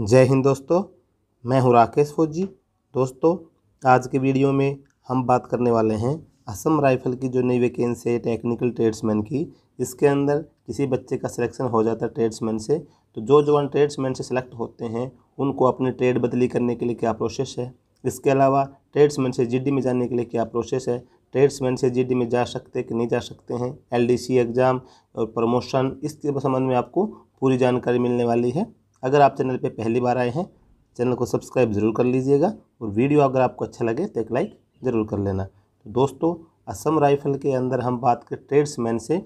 जय हिंद दोस्तों मैं हूं राकेश फौजी दोस्तों आज के वीडियो में हम बात करने वाले हैं असम राइफल की जो नई वैकेंसी है टेक्निकल ट्रेड्समैन की इसके अंदर किसी बच्चे का सिलेक्शन हो जाता है ट्रेड्समैन से तो जो जवान ट्रेड्समैन से सिलेक्ट होते हैं उनको अपनी ट्रेड बदली करने के लिए क्या प्रोसेस है इसके अलावा ट्रेड्समैन से जी में जाने के लिए क्या प्रोसेस है ट्रेड्समैन से जी में जा सकते कि नहीं जा सकते हैं एल एग्ज़ाम और प्रमोशन इसके संबंध में आपको पूरी जानकारी मिलने वाली है अगर आप चैनल पर पहली बार आए हैं चैनल को सब्सक्राइब ज़रूर कर लीजिएगा और वीडियो अगर आपको अच्छा लगे तो एक लाइक ज़रूर कर लेना तो दोस्तों असम राइफल के अंदर हम बात करें ट्रेड्समैन से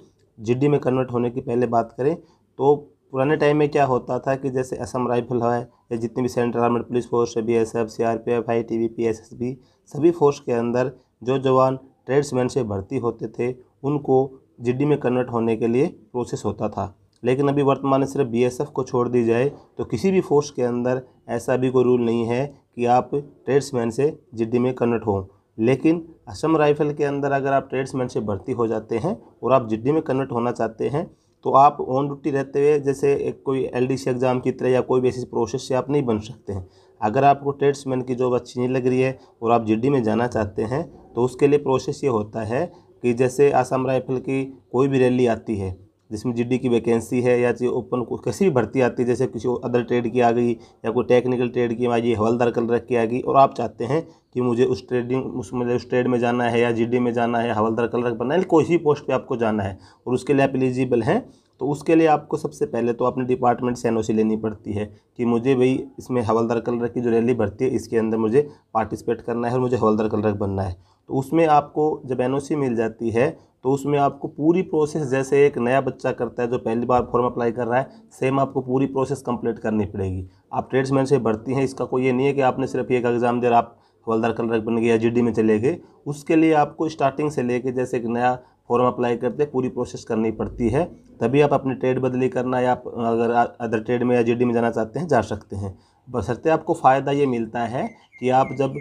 जिड्डी में कन्वर्ट होने की पहले बात करें तो पुराने टाइम में क्या होता था कि जैसे असम राइफल है या जितने भी सेंट्रल आर्मेड पुलिस फोर्स है B S F C R P F I T B P S S B सभी फोर्स के अंदर जो जवान ट्रेड्समैन से भर्ती होते थे उनको जी में कन्वर्ट होने के लिए प्रोसेस होता था लेकिन अभी वर्तमान में सिर्फ बीएसएफ को छोड़ दी जाए तो किसी भी फोर्स के अंदर ऐसा भी कोई रूल नहीं है कि आप ट्रेड्समैन से जिद्दी में कन्वर्ट हों लेकिन असम राइफल के अंदर अगर आप ट्रेड्समैन से भर्ती हो जाते हैं और आप जिद्दी में कन्वर्ट होना चाहते हैं तो आप ऑन ड्यूटी रहते हुए जैसे एक कोई एल एग्ज़ाम की तरह या कोई भी ऐसी प्रोसेस से आप नहीं बन सकते हैं अगर आपको ट्रेड्समैन की जॉब अच्छी नहीं लग रही है और आप जिड्डी में जाना चाहते हैं तो उसके लिए प्रोसेस ये होता है कि जैसे आसाम राइफल की कोई भी रैली आती है जिसमें जी की वैकेंसी है या चाहे तो ओपन कैसी भी भर्ती आती है जैसे किसी अदर ट्रेड की आ गई या कोई टेक्निकल ट्रेड की हमारी हवलदार कलर की आ गई और आप चाहते हैं कि मुझे उस ट्रेडिंग उस मतलब उस ट्रेड में जाना है या जीडी में जाना है हवलदार कलर बनना है कोई भी पोस्ट पर आपको जाना है और उसके लिए आप एलिजिबल हैं तो उसके लिए आपको सबसे पहले तो अपने डिपार्टमेंट से एन लेनी पड़ती है कि मुझे भाई इसमें हवलदार कलर की जो रैली भर्ती है इसके अंदर मुझे पार्टिसिपेट करना है और मुझे हवलदार कलर बनना है तो उसमें आपको जब एन मिल जाती है तो उसमें आपको पूरी प्रोसेस जैसे एक नया बच्चा करता है जो पहली बार फॉर्म अप्लाई कर रहा है सेम आपको पूरी प्रोसेस कंप्लीट करनी पड़ेगी आप ट्रेड्समैन से भर्ती हैं इसका कोई ये नहीं है कि आपने सिर्फ एक एग्ज़ाम रहा आप हवलदार कलर बन गए या जी में चले गए उसके लिए आपको स्टार्टिंग से लेके जैसे एक नया फॉर्म अप्लाई करते पूरी प्रोसेस करनी पड़ती है तभी आप अपनी ट्रेड बदली करना या आप अगर अदर ट्रेड में या जी में जाना चाहते हैं जा सकते हैं बसरते आपको फ़ायदा ये मिलता है कि आप जब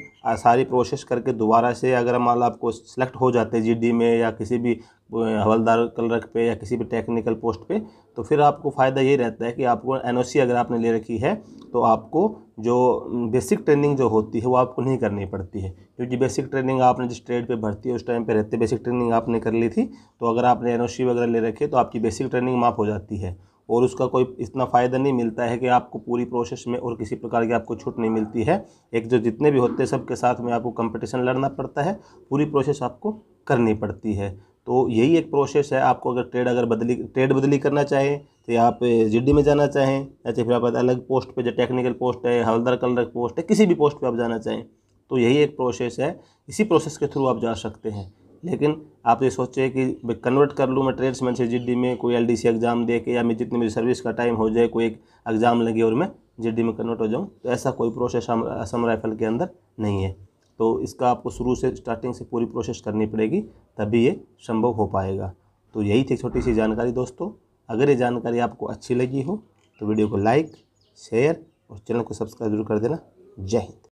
सारी प्रोसेस करके दोबारा से अगर मान आपको सिलेक्ट हो जाते हैं जी में या किसी भी हवलदार कलरक पे या किसी भी टेक्निकल पोस्ट पे तो फिर आपको फ़ायदा ये रहता है कि आपको एन अगर आपने ले रखी है तो आपको जो बेसिक ट्रेनिंग जो होती है वो आपको नहीं करनी पड़ती है क्योंकि बेसिक ट्रेनिंग आपने जिस ट्रेड पर भर्ती है उस टाइम पर रहते बेसिक ट्रेनिंग आपने कर ली थी थी तो अगर आपने एन वगैरह ले रखे तो आपकी बेसिक ट्रेनिंग माफ़ हो जाती है और उसका कोई इतना फ़ायदा नहीं मिलता है कि आपको पूरी प्रोसेस में और किसी प्रकार की आपको छूट नहीं मिलती है एक जो जितने भी होते हैं सबके साथ में आपको कंपटीशन लड़ना पड़ता है पूरी प्रोसेस आपको करनी पड़ती है तो यही एक प्रोसेस है आपको अगर ट्रेड अगर बदली ट्रेड बदली करना चाहें तो आप जी में जाना चाहें या फिर आप अलग पोस्ट पर जो टेक्निकल पोस्ट है हवलदार कलर पोस्ट है किसी भी पोस्ट पर आप जाना चाहें तो यही एक प्रोसेस है इसी प्रोसेस के थ्रू आप जा सकते हैं लेकिन आप ये सोचे कि मैं कन्वर्ट कर लूँ मैं ट्रेड्समैन से जी में कोई एल एग्ज़ाम दे के या मैं जितनी मेरी सर्विस का टाइम हो जाए कोई एक एग्ज़ाम लगे और मैं जी में कन्वर्ट हो जाऊँ तो ऐसा कोई प्रोसेस असम राइफल के अंदर नहीं है तो इसका आपको शुरू से स्टार्टिंग से पूरी प्रोसेस करनी पड़ेगी तभी ये संभव हो पाएगा तो यही थी छोटी सी जानकारी दोस्तों अगर ये जानकारी आपको अच्छी लगी हो तो वीडियो को लाइक शेयर और चैनल को सब्सक्राइब जरूर कर देना जय हिंद